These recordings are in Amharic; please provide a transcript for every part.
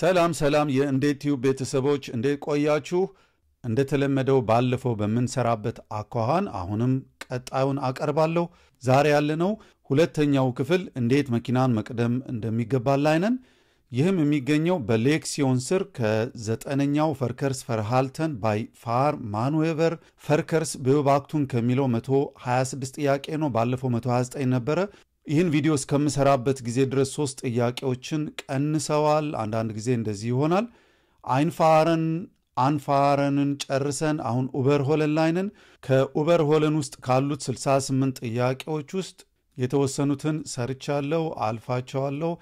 ሰላም ሰላም የእንዴት ቲዩብ ቤተሰቦች እንዴት ቆያችሁ? እንደተለመደው ባለፈው በምንሰራበት አኳኋን አሁንም ቀጣዩን አቀርባለሁ። ዛሬ ያለነው ሁለተኛው ክፍል እንዴት መኪናን መቅደም እንደሚገባ ላይ ነን። ይህም የሚገኘው በሌክሲዮን ስር ከዘጠነኛው ፈርከርስ ፈርሃልተን ባይ ፋር ማንዌቨር ፈርከርስ ብባክቱን ከሚለው 126 ጥያቄ ነው። ባለፈው 129 ነበረ። ይህን ቪዲዮ እስከምሰራበት ጊዜ ድረስ ሶስት ጥያቄዎችን ቀንሰዋል። አንዳንድ ጊዜ እንደዚህ ይሆናል። አይንፋረን አንፋረንን ጨርሰን አሁን ኡበር ሆለን ላይንን ከኡበር ሆለን ውስጥ ካሉት 68 ጥያቄዎች ውስጥ የተወሰኑትን ሰርቻለሁ፣ አልፋቸዋለሁ።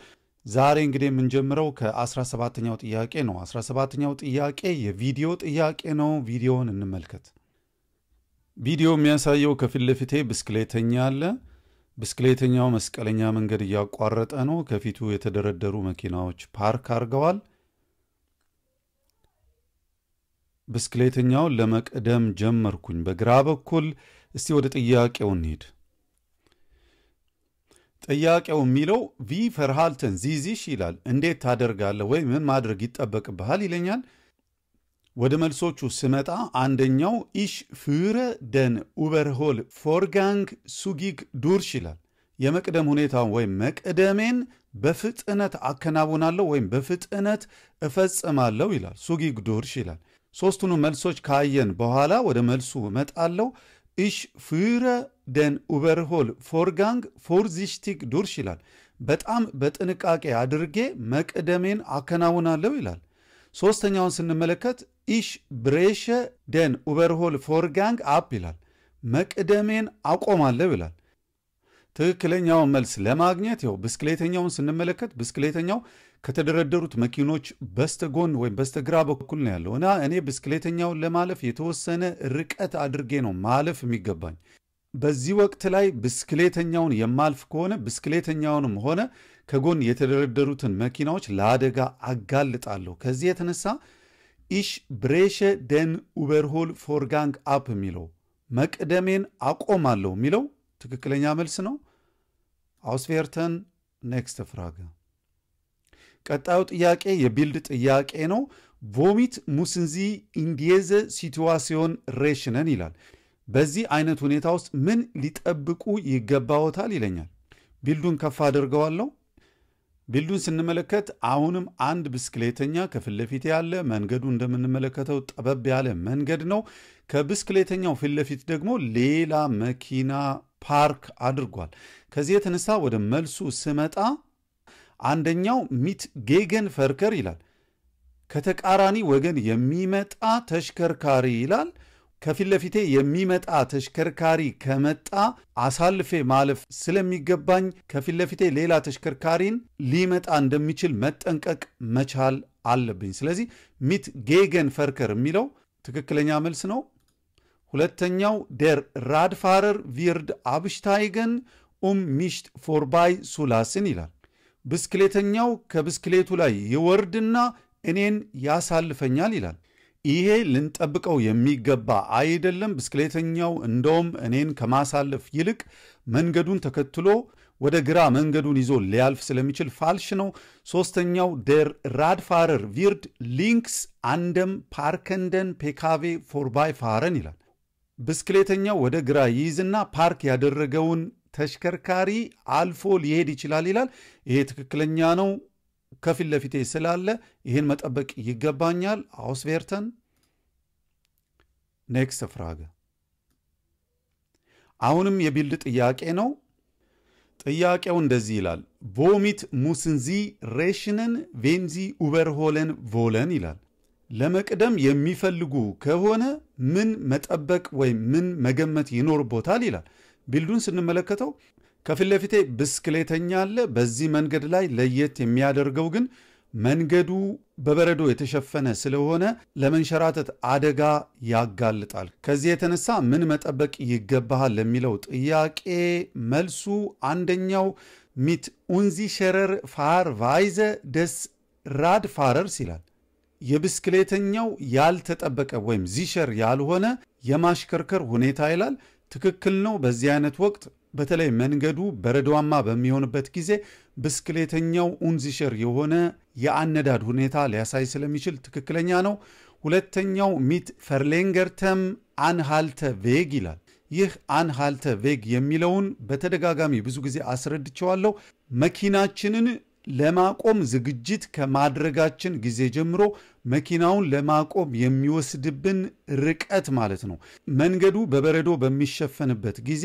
ዛሬ እንግዲህ የምንጀምረው ከ17ኛው ጥያቄ ነው። 17ኛው ጥያቄ የቪዲዮ ጥያቄ ነው። ቪዲዮውን እንመልከት። ቪዲዮ የሚያሳየው ከፊት ለፊቴ ብስክሌተኛ አለ። ብስክሌተኛው መስቀለኛ መንገድ እያቋረጠ ነው። ከፊቱ የተደረደሩ መኪናዎች ፓርክ አድርገዋል። ብስክሌተኛውን ለመቅደም ጀመርኩኝ በግራ በኩል። እስቲ ወደ ጥያቄው እንሂድ። ጥያቄው የሚለው ቪ ፈርሃልተን ዚዚሽ ይላል። እንዴት ታደርጋለህ ወይ ምን ማድረግ ይጠበቅብሃል ይለኛል። ወደ መልሶቹ ስመጣ አንደኛው ኢሽ ፍረ ደን ኡበርሆል ፎርጋንግ ሱጊግ ዱርሽ ይላል። የመቅደም ሁኔታውን ወይም መቅደሜን በፍጥነት አከናውናለሁ ወይም በፍጥነት እፈጽማለሁ ይላል። ሱጊግ ዱርሽ ይላል። ሦስቱኑ መልሶች ካየን በኋላ ወደ መልሱ እመጣለሁ። ኢሽ ፍረ ደን ኡበርሆል ፎርጋንግ ፎርዚሽቲግ ዱርሽ ይላል። በጣም በጥንቃቄ አድርጌ መቅደሜን አከናውናለሁ ይላል። ሦስተኛውን ስንመለከት ኢሽ ብሬሸ ደን ኡበርሆል ፎርጋንግ አፕ ይላል። መቅደሜን አቆማለሁ ይላል። ትክክለኛውን መልስ ለማግኘት ው ብስክሌተኛውን ስንመለከት ብስክሌተኛው ከተደረደሩት መኪኖች በስተጎን ወይም በስተግራ በኩል ነው ያለው እና እኔ ብስክሌተኛውን ለማለፍ የተወሰነ ርቀት አድርጌ ነው ማለፍ የሚገባኝ። በዚህ ወቅት ላይ ብስክሌተኛውን የማልፍ ከሆነ ብስክሌተኛውንም ሆነ ከጎን የተደረደሩትን መኪናዎች ለአደጋ አጋልጣለሁ። ከዚህ የተነሳ ኢሽ ብሬሸ ደን ኡበርሆል ፎርጋንግ አፕ የሚለው መቅደሜን አቆማለሁ የሚለው ትክክለኛ መልስ ነው። አውስቬርተን ኔክስት ፍራገ። ቀጣዩ ጥያቄ የቢልድ ጥያቄ ነው። ቮሚት ሙስንዚ ኢንዲየዘ ሲትዋሲዮን ሬሽነን ይላል። በዚህ አይነት ሁኔታ ውስጥ ምን ሊጠብቁ ይገባዎታል ይለኛል። ቢልዱን ከፍ አድርገዋለሁ። ቢልዱን ስንመለከት አሁንም አንድ ብስክሌተኛ ከፊት ለፊት ያለ መንገዱ እንደምንመለከተው ጠበብ ያለ መንገድ ነው። ከብስክሌተኛው ፊት ለፊት ደግሞ ሌላ መኪና ፓርክ አድርጓል። ከዚህ የተነሳ ወደ መልሱ ስመጣ አንደኛው ሚት ጌገን ፈርከር ይላል፣ ከተቃራኒ ወገን የሚመጣ ተሽከርካሪ ይላል። ከፊት ለፊቴ የሚመጣ ተሽከርካሪ ከመጣ አሳልፌ ማለፍ ስለሚገባኝ ከፊት ለፊቴ ሌላ ተሽከርካሪን ሊመጣ እንደሚችል መጠንቀቅ መቻል አለብኝ። ስለዚህ ሚት ጌገን ፈርከር የሚለው ትክክለኛ መልስ ነው። ሁለተኛው ደር ራድፋረር ቪርድ አብሽታይገን ኡም ሚሽት ፎርባይ ሱላስን ይላል። ብስክሌተኛው ከብስክሌቱ ላይ ይወርድና እኔን ያሳልፈኛል ይላል። ይሄ ልንጠብቀው የሚገባ አይደለም። ብስክሌተኛው እንደውም እኔን ከማሳለፍ ይልቅ መንገዱን ተከትሎ ወደ ግራ መንገዱን ይዞ ሊያልፍ ስለሚችል ፋልሽ ነው። ሶስተኛው ደር ራድፋረር ቪርድ ሊንክስ አንደም ፓርከንደን ፔካቬ ፎርባይ ፋረን ይላል። ብስክሌተኛው ወደ ግራ ይይዝና ፓርክ ያደረገውን ተሽከርካሪ አልፎ ሊሄድ ይችላል ይላል። ይሄ ትክክለኛ ነው። ከፊት ለፊቴ ስላለ ይህን መጠበቅ ይገባኛል። አውስቬርተን ኔክስት ፍራገ አሁንም የቢልድ ጥያቄ ነው። ጥያቄው እንደዚህ ይላል፣ ቮሚት ሙስንዚ ሬሽንን ቬንዚ ኡበርሆለን ቮለን ይላል። ለመቅደም የሚፈልጉ ከሆነ ምን መጠበቅ ወይም ምን መገመት ይኖርቦታል ይላል። ቢልዱን ስንመለከተው ከፊት ለፊቴ ብስክሌተኛ አለ። በዚህ መንገድ ላይ ለየት የሚያደርገው ግን መንገዱ በበረዶ የተሸፈነ ስለሆነ ለመንሸራተት አደጋ ያጋልጣል። ከዚህ የተነሳ ምን መጠበቅ ይገባሃል ለሚለው ጥያቄ መልሱ አንደኛው ሚት ሸረር ፋር ቫይዘ ደስ ራድ ፋረርስ ይላል። የብስክሌተኛው ያልተጠበቀ ወይም ዚሸር ያልሆነ የማሽከርከር ሁኔታ ይላል። ትክክል ነው። በዚህ አይነት ወቅት በተለይ መንገዱ በረዶማ በሚሆንበት ጊዜ ብስክሌተኛው ኡንዚሸር የሆነ የአነዳድ ሁኔታ ሊያሳይ ስለሚችል ትክክለኛ ነው። ሁለተኛው ሚት ፈርሌንገርተም አንሃልተ ቬግ ይላል። ይህ አንሃልተ ቬግ የሚለውን በተደጋጋሚ ብዙ ጊዜ አስረድቸዋለሁ። መኪናችንን ለማቆም ዝግጅት ከማድረጋችን ጊዜ ጀምሮ መኪናውን ለማቆም የሚወስድብን ርቀት ማለት ነው። መንገዱ በበረዶ በሚሸፈንበት ጊዜ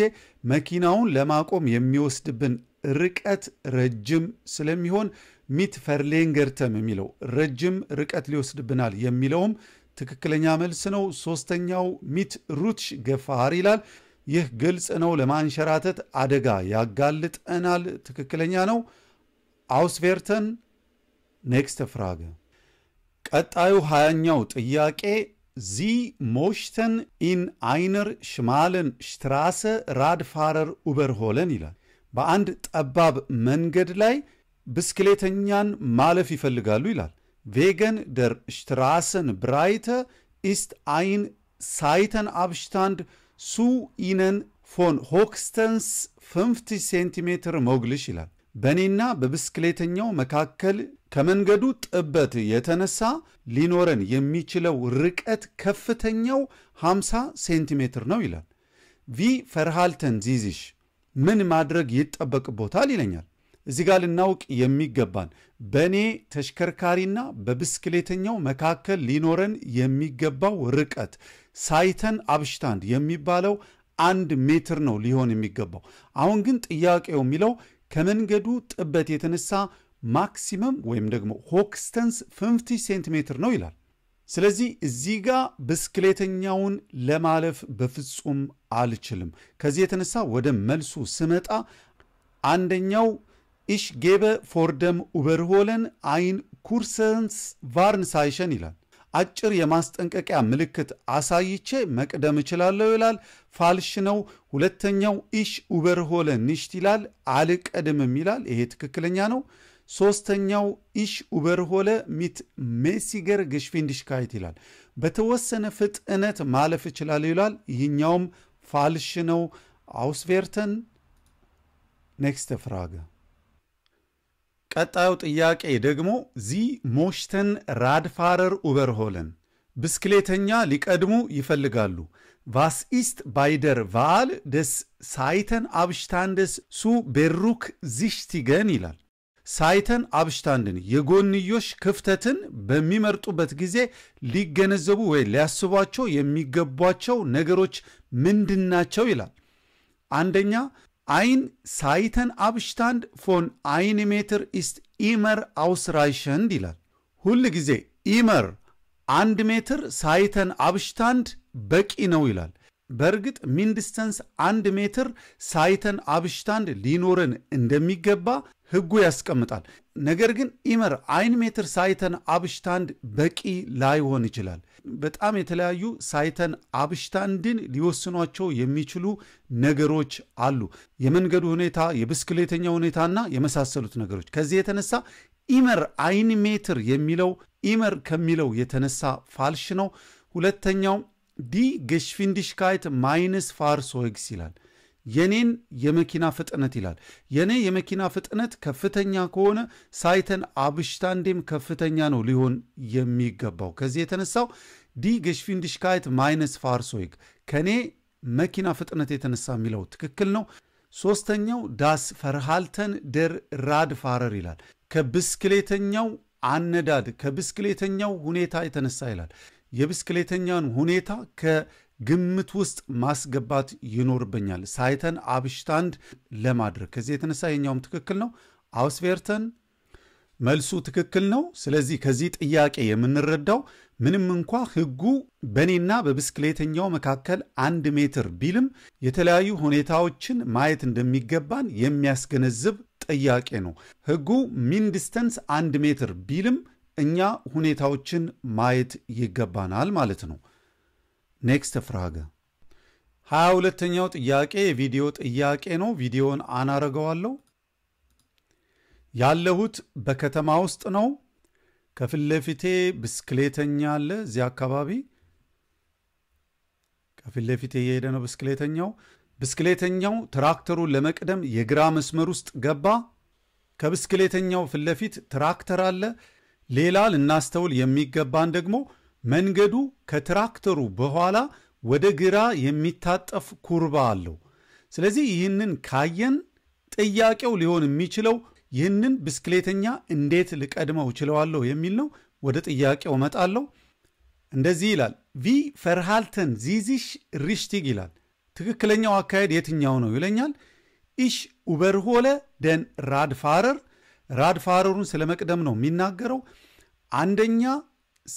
መኪናውን ለማቆም የሚወስድብን ርቀት ረጅም ስለሚሆን ሚት ፈርሌንገርተም የሚለው ረጅም ርቀት ሊወስድብናል የሚለውም ትክክለኛ መልስ ነው። ሶስተኛው ሚት ሩትሽ ገፋር ይላል። ይህ ግልጽ ነው። ለማንሸራተት አደጋ ያጋልጠናል። ትክክለኛ ነው። auswerten? Nächste Frage. ቀጣዩ ሀያኛው ጥያቄ ሲ ሞሽተን ኢን አይነር ሽማልን ሽትራሰ ራድፋረር ኡበርሆለን ይላል። በአንድ ጠባብ መንገድ ላይ ብስክሌተኛን ማለፍ ይፈልጋሉ ይላል። ቬገን ደር ሽትራሰን ብራይተ ኢስት አይን ሳይተን አብሽታንድ ሱ ኢነን ፎን ሆክስተንስ 50 ሴንቲሜትር ሞግልሽ ይላል። በእኔና በብስክሌተኛው መካከል ከመንገዱ ጥበት የተነሳ ሊኖረን የሚችለው ርቀት ከፍተኛው 50 ሴንቲሜትር ነው ይላል። ቪ ፈርሃልተን ዚዚሽ ምን ማድረግ ይጠበቅቦታል ይለኛል። እዚህ ጋር ልናውቅ የሚገባን በእኔ ተሽከርካሪና በብስክሌተኛው መካከል ሊኖረን የሚገባው ርቀት ሳይተን አብሽታንድ የሚባለው አንድ ሜትር ነው ሊሆን የሚገባው። አሁን ግን ጥያቄው የሚለው ከመንገዱ ጥበት የተነሳ ማክሲመም ወይም ደግሞ ሆክስተንስ 50 ሴንቲሜትር ነው ይላል። ስለዚህ እዚህ ጋር ብስክሌተኛውን ለማለፍ በፍጹም አልችልም። ከዚህ የተነሳ ወደ መልሱ ስመጣ አንደኛው ኢሽ ጌበ ፎርደም ኡበርሆለን አይን ኩርሰንስ ሳይሸን ይላል። አጭር የማስጠንቀቂያ ምልክት አሳይቼ መቅደም እችላለሁ ይላል። ፋልሽ ነው። ሁለተኛው ኢሽ ኡበር ሆለ ንሽት ይላል፣ አልቀድምም ይላል። ይሄ ትክክለኛ ነው። ሶስተኛው ኢሽ ኡበር ሆለ ሚት ሜሲገር ግሽፊንድሽካይት ይላል፣ በተወሰነ ፍጥነት ማለፍ እችላለሁ ይላል። ይህኛውም ፋልሽ ነው። አውስቬርተን ኔክስት ፍራገ ቀጣዩ ጥያቄ ደግሞ ዚ ሞሽተን ራድፋረር ኡበርሆለን ብስክሌተኛ ሊቀድሙ ይፈልጋሉ። ቫስ ኢስት ባይደር ቫል ደስ ሳይተን አብሽታንደስ ሱ ቤሩክ ዚሽቲገን ይላል። ሳይተን አብሽታንድን የጎንዮሽ ክፍተትን በሚመርጡበት ጊዜ ሊገነዘቡ ወይ ሊያስቧቸው የሚገቧቸው ነገሮች ምንድናቸው? ይላል አንደኛ ein Seitenabstand von einem Meter ist immer ausreichend ይላል። ሁል ጊዜ ኢመር አንድ ሜትር ሳይተን አብሽታንድ በቂ ነው ይላል። በእርግጥ ሚንዲስተንስ አንድ ሜትር ሳይተን አብሽታንድ ሊኖረን እንደሚገባ ህጉ ያስቀምጣል። ነገር ግን ኢመር አይን ሜትር ሳይተን አብሽታንድ በቂ ላይሆን ይችላል። በጣም የተለያዩ ሳይተን አብሽታንድን ሊወስኗቸው የሚችሉ ነገሮች አሉ። የመንገዱ ሁኔታ፣ የብስክሌተኛ ሁኔታና የመሳሰሉት ነገሮች። ከዚህ የተነሳ ኢመር አይን ሜትር የሚለው ኢመር ከሚለው የተነሳ ፋልሽ ነው። ሁለተኛው ዲ ገሽፊንዲሽካይት ማይነስ ፋርሶግስ ይላል። የኔን የመኪና ፍጥነት ይላል። የኔ የመኪና ፍጥነት ከፍተኛ ከሆነ ሳይተን አብሽታንዴም ከፍተኛ ነው ሊሆን የሚገባው። ከዚህ የተነሳው ዲ ገሽፊንድሽካይት ማይነስ ፋርሶይግ ከኔ መኪና ፍጥነት የተነሳ የሚለው ትክክል ነው። ሶስተኛው ዳስ ፈርሃልተን ደር ራድ ፋረር ይላል። ከብስክሌተኛው አነዳድ ከብስክሌተኛው ሁኔታ የተነሳ ይላል። የብስክሌተኛን ሁኔታ ግምት ውስጥ ማስገባት ይኖርብኛል። ሳይተን አብሽታንድ ለማድረግ ከዚህ የተነሳ የኛውም ትክክል ነው። አውስቬርተን መልሱ ትክክል ነው። ስለዚህ ከዚህ ጥያቄ የምንረዳው ምንም እንኳ ህጉ በእኔና በብስክሌተኛው መካከል አንድ ሜትር ቢልም የተለያዩ ሁኔታዎችን ማየት እንደሚገባን የሚያስገነዝብ ጥያቄ ነው። ህጉ ሚን ዲስተንስ አንድ ሜትር ቢልም እኛ ሁኔታዎችን ማየት ይገባናል ማለት ነው። ኔክስት ፍራገ ሀያ ሁለተኛው ጥያቄ የቪዲዮ ጥያቄ ነው። ቪዲዮን አናረገዋለሁ። ያለሁት በከተማ ውስጥ ነው። ከፊት ለፊቴ ብስክሌተኛ አለ። እዚያ አካባቢ ከፊት ለፊቴ እየሄደ ነው ብስክሌተኛው። ብስክሌተኛው ትራክተሩን ለመቅደም የግራ መስመር ውስጥ ገባ። ከብስክሌተኛው ፊት ለፊት ትራክተር አለ። ሌላ ልናስተውል የሚገባን ደግሞ መንገዱ ከትራክተሩ በኋላ ወደ ግራ የሚታጠፍ ኩርባ አለው። ስለዚህ ይህንን ካየን ጥያቄው ሊሆን የሚችለው ይህንን ብስክሌተኛ እንዴት ልቀድመው እችለዋለሁ የሚል ነው። ወደ ጥያቄው እመጣለሁ። እንደዚህ ይላል፣ ቪ ፈርሃልተን ዚዚሽ ሪሽቲግ ይላል። ትክክለኛው አካሄድ የትኛው ነው ይለኛል። ኢሽ ኡበርሆለ ደን ራድፋረር ራድፋረሩን ስለ መቅደም ነው የሚናገረው። አንደኛ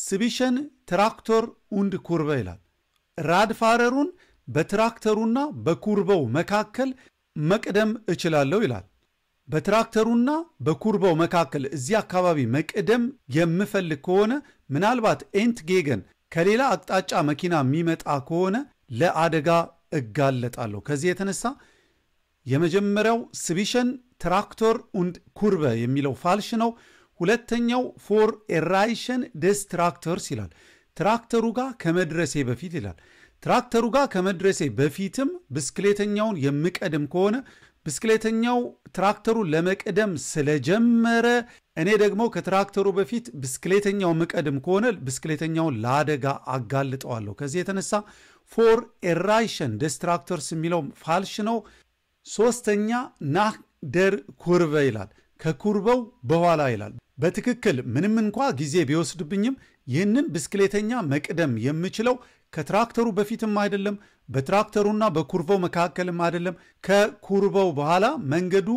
ስቢሸን ትራክተር ኡንድ ኩርበ ይላል። ራድፋረሩን በትራክተሩና በኩርበው መካከል መቅደም እችላለሁ ይላል። በትራክተሩና በኩርበው መካከል እዚህ አካባቢ መቅደም የምፈልግ ከሆነ ምናልባት ኤንት ጌገን ከሌላ አቅጣጫ መኪና የሚመጣ ከሆነ ለአደጋ እጋለጣለሁ። ከዚህ የተነሳ የመጀመሪያው ስቢሸን ትራክተር ኡንድ ኩርበ የሚለው ፋልሽ ነው። ሁለተኛው ፎር ኤራይሽን ደስ ትራክተርስ ይላል። ትራክተሩ ጋር ከመድረሴ በፊት ይላል። ትራክተሩ ጋር ከመድረሴ በፊትም ብስክሌተኛውን የምቀድም ከሆነ ብስክሌተኛው ትራክተሩ ለመቅደም ስለጀመረ እኔ ደግሞ ከትራክተሩ በፊት ብስክሌተኛው ምቀድም ከሆነ ብስክሌተኛውን ለአደጋ አጋልጠዋለሁ። ከዚህ የተነሳ ፎር ኤራይሽን ደስትራክተርስ የሚለው ፋልሽ ነው። ሶስተኛ ናህ ደር ኩርበ ይላል፣ ከኩርበው በኋላ ይላል። በትክክል ምንም እንኳ ጊዜ ቢወስድብኝም ይህንን ብስክሌተኛ መቅደም የምችለው ከትራክተሩ በፊትም አይደለም፣ በትራክተሩና በኩርባው መካከልም አይደለም። ከኩርባው በኋላ መንገዱ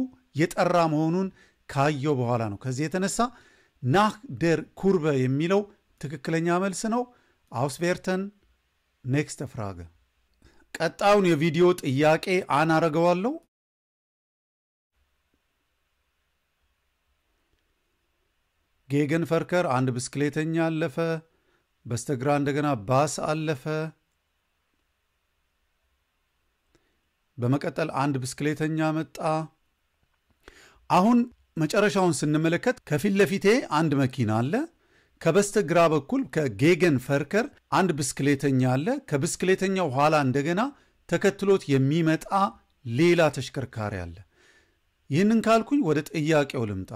የጠራ መሆኑን ካየው በኋላ ነው። ከዚህ የተነሳ ናህ ደር ኩርበ የሚለው ትክክለኛ መልስ ነው። አውስቤርተን ኔክስት ፍራገ። ቀጣዩን የቪዲዮ ጥያቄ አን አረገዋለሁ። ጌገን ፈርከር አንድ ብስክሌተኛ አለፈ። በስተግራ እንደገና ባስ አለፈ። በመቀጠል አንድ ብስክሌተኛ መጣ። አሁን መጨረሻውን ስንመለከት ከፊት ለፊቴ አንድ መኪና አለ። ከበስተ ግራ በኩል ከጌገን ፈርከር አንድ ብስክሌተኛ አለ። ከብስክሌተኛው ኋላ እንደገና ተከትሎት የሚመጣ ሌላ ተሽከርካሪ አለ። ይህንን ካልኩኝ ወደ ጥያቄው ልምጣ።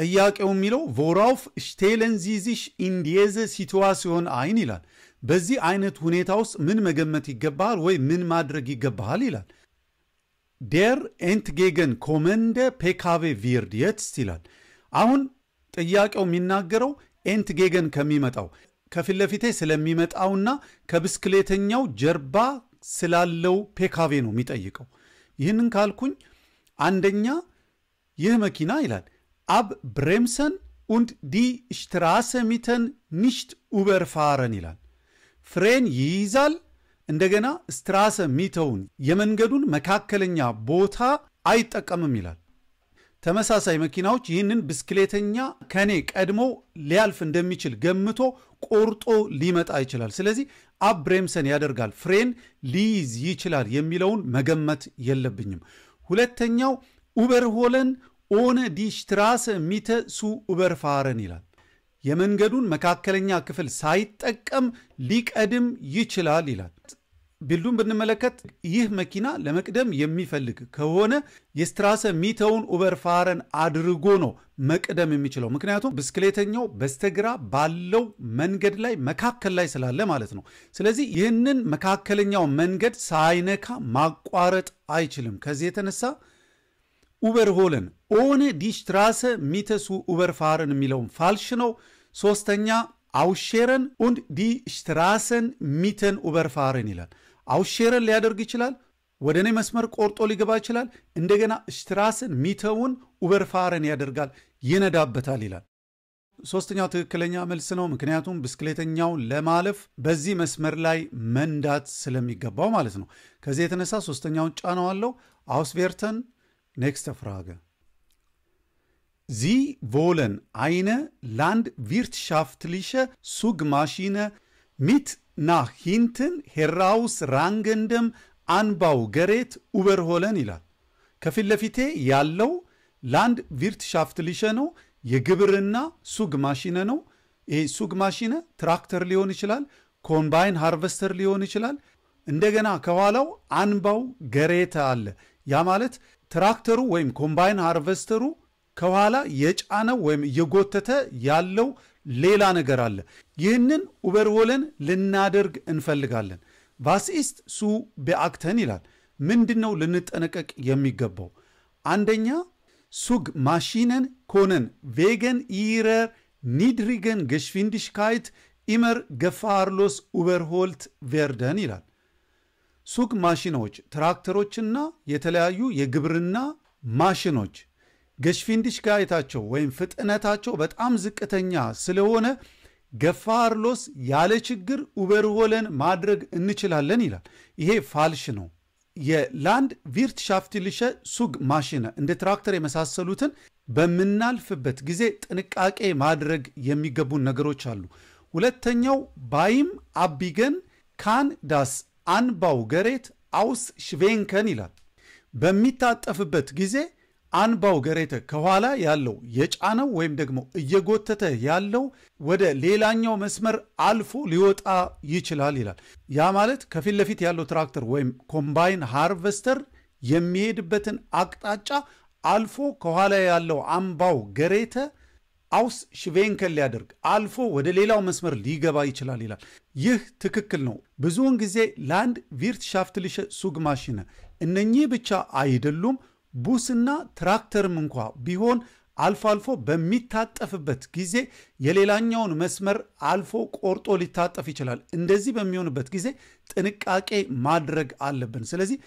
ጥያቄው የሚለው ቮራውፍ ሽቴለን ዚዚሽ ኢንዲየዘ ሲትዋሲዮን አይን ይላል። በዚህ አይነት ሁኔታ ውስጥ ምን መገመት ይገባሃል ወይ ምን ማድረግ ይገባሃል ይላል። ዴር ኤንትጌገን ኮመንደ ፔካቬ ቪርድ የትስ ይላል። አሁን ጥያቄው የሚናገረው ኤንትጌገን ከሚመጣው ከፊት ለፊቴ ስለሚመጣውና ከብስክሌተኛው ጀርባ ስላለው ፔካቬ ነው የሚጠይቀው። ይህንን ካልኩኝ አንደኛ ይህ መኪና ይላል አብ ብሬምሰን ዲ ሽትራሰ ሚተን mitten ኡበርፋረን ይላል። ፍሬን ይይዛል። እንደገና ስትራሰ ሚተውን የመንገዱን መካከለኛ ቦታ አይጠቀምም ይላል። ተመሳሳይ መኪናዎች ይህንን ብስክሌተኛ ከኔ ቀድሞ ሊያልፍ እንደሚችል ገምቶ ቆርጦ ሊመጣ ይችላል። ስለዚህ አብ ብሬምሰን ያደርጋል፣ ፍሬን ሊይዝ ይችላል የሚለውን መገመት የለብኝም። ሁለተኛው ኡበር ሆለን ኦነ ዲ ሚተ ሱ ኡበርፋረን ይላል። የመንገዱን መካከለኛ ክፍል ሳይጠቀም ሊቀድም ይችላል ይላል። ቢልዱን ብንመለከት ይህ መኪና ለመቅደም የሚፈልግ ከሆነ የስትራሰ ሚተውን ኡበርፋረን አድርጎ ነው መቅደም የሚችለው። ምክንያቱም ብስክሌተኛው በስተግራ ባለው መንገድ ላይ መካከል ላይ ስላለ ማለት ነው። ስለዚህ ይህንን መካከለኛው መንገድ ሳይነካ ማቋረጥ አይችልም። ከዚህ የተነሳ ኡበርሆለን ኦነ ዲስትራሰ ሚተሱ ኡበርፋረን የሚለውን ፋልሽ ነው። ሶስተኛ አውሼረን ኡንድ ዲስትራሰን ሚተን ኡበርፋረን ይላል። አውሼረን ሊያደርግ ይችላል። ወደ እኔ መስመር ቆርጦ ሊገባ ይችላል። እንደገና ስትራስን ሚተውን ኡበርፋረን ያደርጋል፣ ይነዳበታል ይላል። ሶስተኛው ትክክለኛ መልስ ነው። ምክንያቱም ብስክሌተኛውን ለማለፍ በዚህ መስመር ላይ መንዳት ስለሚገባው ማለት ነው። ከዚህ የተነሳ ሶስተኛውን ጫነዋለው አውስቬርተን Nächste Frage. Sie wollen eine landwirtschaftliche Zugmaschine mit nach hinten herausrangendem አንባውገሬት ኡበርሆለን ይላል። ከፊት ለፊቴ ያለው ላንድ ቪርትሻፍትሊሸ ነው፣ የግብርና ሱግ ማሽነ ነው። ይህ ሱግ ማሽነ ትራክተር ሊሆን ይችላል፣ ኮምባይን ሃርቨስተር ሊሆን ይችላል። እንደገና ከኋላው አንባው ገሬታ አለ። ያ ማለት ትራክተሩ ወይም ኮምባይን ሃርቨስተሩ ከኋላ የጫነው ወይም እየጎተተ ያለው ሌላ ነገር አለ። ይህንን ኡበርወለን ልናደርግ እንፈልጋለን። ቫስኢስት ሱ ቢአክተን ይላል። ምንድን ነው ልንጠነቀቅ የሚገባው? አንደኛ ሱግ ማሽነን ኮነን ቬገን ኢረር ኒድሪገን ገሽፊንዲሽካይት ኢመር ገፋርሎስ ኡበርሆልት ቬርደን ይላል። ሱቅ ማሽኖች፣ ትራክተሮችና የተለያዩ የግብርና ማሽኖች ገሽፊንዲሽ ጋይታቸው ወይም ፍጥነታቸው በጣም ዝቅተኛ ስለሆነ ገፋር ሎስ ያለ ችግር ኡበር ሆለን ማድረግ እንችላለን ይላል። ይሄ ፋልሽ ነው። የላንድ ሻፍትልሸ ሱግ ማሽነ እንደ ትራክተር የመሳሰሉትን በምናልፍበት ጊዜ ጥንቃቄ ማድረግ የሚገቡን ነገሮች አሉ። ሁለተኛው ባይም አቢገን ካን ዳስ አንባው ገሬት አውስ ሽቬንከን ይላል። በሚታጠፍበት ጊዜ አንባው ገሬተ ከኋላ ያለው የጫነው ወይም ደግሞ እየጎተተ ያለው ወደ ሌላኛው መስመር አልፎ ሊወጣ ይችላል ይላል። ያ ማለት ከፊት ለፊት ያለው ትራክተር ወይም ኮምባይን ሃርቨስተር የሚሄድበትን አቅጣጫ አልፎ ከኋላ ያለው አንባው ገሬተ አውስ ሽቬንከን ሊያደርግ አልፎ ወደ ሌላው መስመር ሊገባ ይችላል ይላል። ይህ ትክክል ነው። ብዙውን ጊዜ ላንድ ሱግ ማሽነ እነኚህ ብቻ አይደሉም። ቡስና ትራክተርም እንኳ ቢሆን አልፎ አልፎ በሚታጠፍበት ጊዜ የሌላኛውን መስመር አልፎ ቆርጦ ሊታጠፍ ይችላል። እንደዚህ በሚሆንበት ጊዜ ጥንቃቄ ማድረግ አለብን። ስለዚህ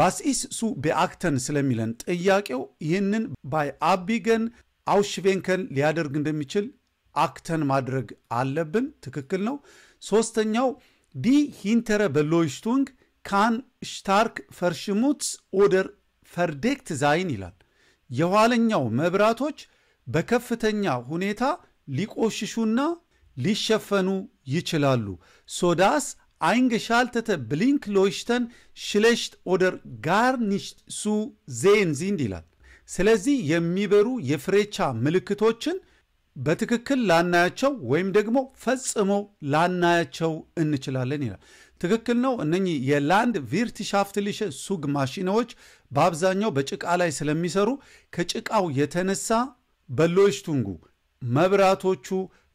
ባስኢስ ሱ ቢአክተን ስለሚለን ጥያቄው ይህንን ባይ አቢገን አውሽቬንከን ሊያደርግ እንደሚችል አክተን ማድረግ አለብን። ትክክል ነው። ሶስተኛው ዲ ሂንተረ በሎይሽቱንግ ካን ሽታርክ ፈርሽሙትስ ኦደር ፈርዴክት ዛይን ይላል። የኋለኛው መብራቶች በከፍተኛ ሁኔታ ሊቆሽሹና ሊሸፈኑ ይችላሉ። ሶዳስ አይንገሻልተተ ብሊንክ ሎይሽተን ሽሌሽት ኦደር ጋርኒሽት ሱ ዜንዚንድ ይላል። ስለዚህ የሚበሩ የፍሬቻ ምልክቶችን በትክክል ላናያቸው ወይም ደግሞ ፈጽሞ ላናያቸው እንችላለን ይላል። ትክክል ነው። እነኚህ የላንድ ቪርትሻፍትሊሸ ሱግ ማሽኖች በአብዛኛው በጭቃ ላይ ስለሚሰሩ ከጭቃው የተነሳ በሎሽቱንጉ መብራቶቹ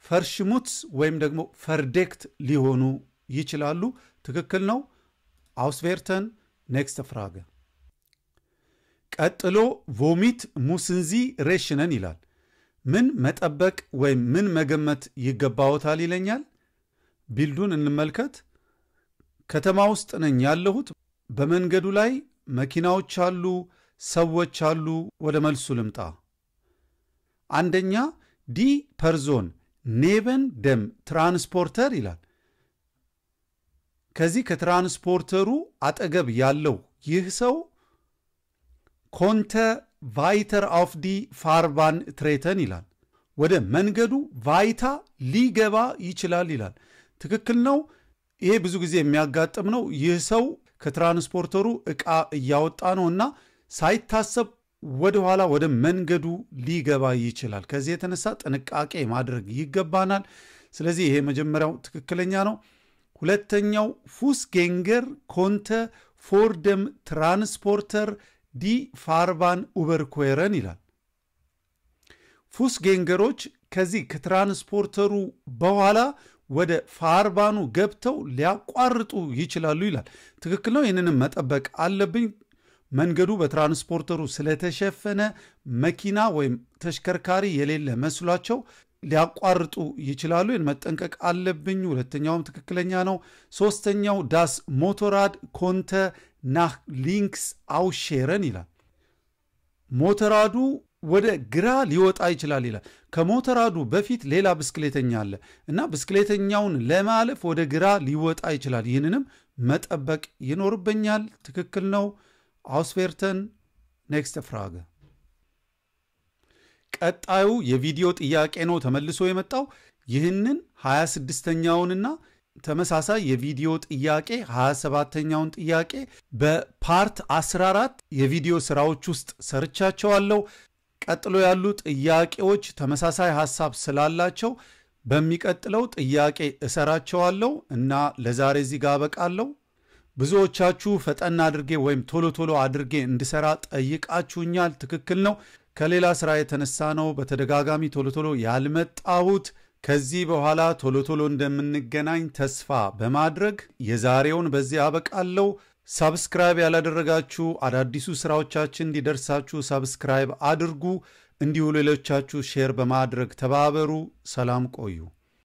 ፈርሽሙት ወይም ደግሞ ፈርዴክት ሊሆኑ ይችላሉ። ትክክል ነው። አውስቬርተን ኔክስት ፍራገ ቀጥሎ ቮሚት ሙስንዚ ሬሽነን ይላል። ምን መጠበቅ ወይም ምን መገመት ይገባዎታል ይለኛል። ቢልዱን እንመልከት። ከተማ ውስጥ ነኝ ያለሁት። በመንገዱ ላይ መኪናዎች አሉ፣ ሰዎች አሉ። ወደ መልሱ ልምጣ። አንደኛ ዲ ፐርዞን ኔበን ደም ትራንስፖርተር ይላል። ከዚህ ከትራንስፖርተሩ አጠገብ ያለው ይህ ሰው ኮንተ ቫይተር አፍ ዲ ፋርባን ትሬተን ይላል። ወደ መንገዱ ቫይታ ሊገባ ይችላል ይላል። ትክክል ነው። ይሄ ብዙ ጊዜ የሚያጋጥም ነው። ይህ ሰው ከትራንስፖርተሩ እቃ እያወጣ ነው እና ሳይታሰብ ወደኋላ ወደ መንገዱ ሊገባ ይችላል። ከዚህ የተነሳ ጥንቃቄ ማድረግ ይገባናል። ስለዚህ ይሄ መጀመሪያው ትክክለኛ ነው። ሁለተኛው ፉስ ጌንገር ኮንተ ፎርደም ትራንስፖርተር ዲ ፋርባን ኡበርኮረን ይላል። ፉስ ጌንገሮች ከዚህ ከትራንስፖርተሩ በኋላ ወደ ፋርባኑ ገብተው ሊያቋርጡ ይችላሉ ይላል። ትክክል ነው። ይህንንም መጠበቅ አለብኝ። መንገዱ በትራንስፖርተሩ ስለተሸፈነ መኪና ወይም ተሽከርካሪ የሌለ መስሏቸው ሊያቋርጡ ይችላሉ። ይህን መጠንቀቅ አለብኝ። ሁለተኛውም ትክክለኛ ነው። ሶስተኛው ዳስ ሞቶራድ ኮንተ ናህ ሊንክስ አውሼረን ይላል። ሞተራዱ ወደ ግራ ሊወጣ ይችላል ይላል። ከሞተራዱ በፊት ሌላ ብስክሌተኛ አለ እና ብስክሌተኛውን ለማለፍ ወደ ግራ ሊወጣ ይችላል። ይህንንም መጠበቅ ይኖርብኛል። ትክክል ነው። አውስፌርተን ኔክስት ፍራገ ቀጣዩ የቪዲዮ ጥያቄ ነው ተመልሶ የመጣው ይህንን 26ኛውንና ተመሳሳይ የቪዲዮ ጥያቄ 27 ተኛውን ጥያቄ በፓርት 14 የቪዲዮ ስራዎች ውስጥ ሰርቻቸዋለሁ። ቀጥሎ ያሉ ጥያቄዎች ተመሳሳይ ሐሳብ ስላላቸው በሚቀጥለው ጥያቄ እሰራቸዋለሁ እና ለዛሬ እዚህ ጋር አበቃለሁ። ብዙዎቻችሁ ፈጠን አድርጌ ወይም ቶሎ ቶሎ አድርጌ እንድሰራ ጠይቃችሁኛል። ትክክል ነው። ከሌላ ስራ የተነሳ ነው። በተደጋጋሚ ቶሎ ቶሎ ያልመጣሁት ከዚህ በኋላ ቶሎ ቶሎ እንደምንገናኝ ተስፋ በማድረግ የዛሬውን በዚህ አበቃለሁ። ሳብስክራይብ ያላደረጋችሁ አዳዲሱ ስራዎቻችን እንዲደርሳችሁ ሳብስክራይብ አድርጉ። እንዲሁ ሌሎቻችሁ ሼር በማድረግ ተባበሩ። ሰላም ቆዩ።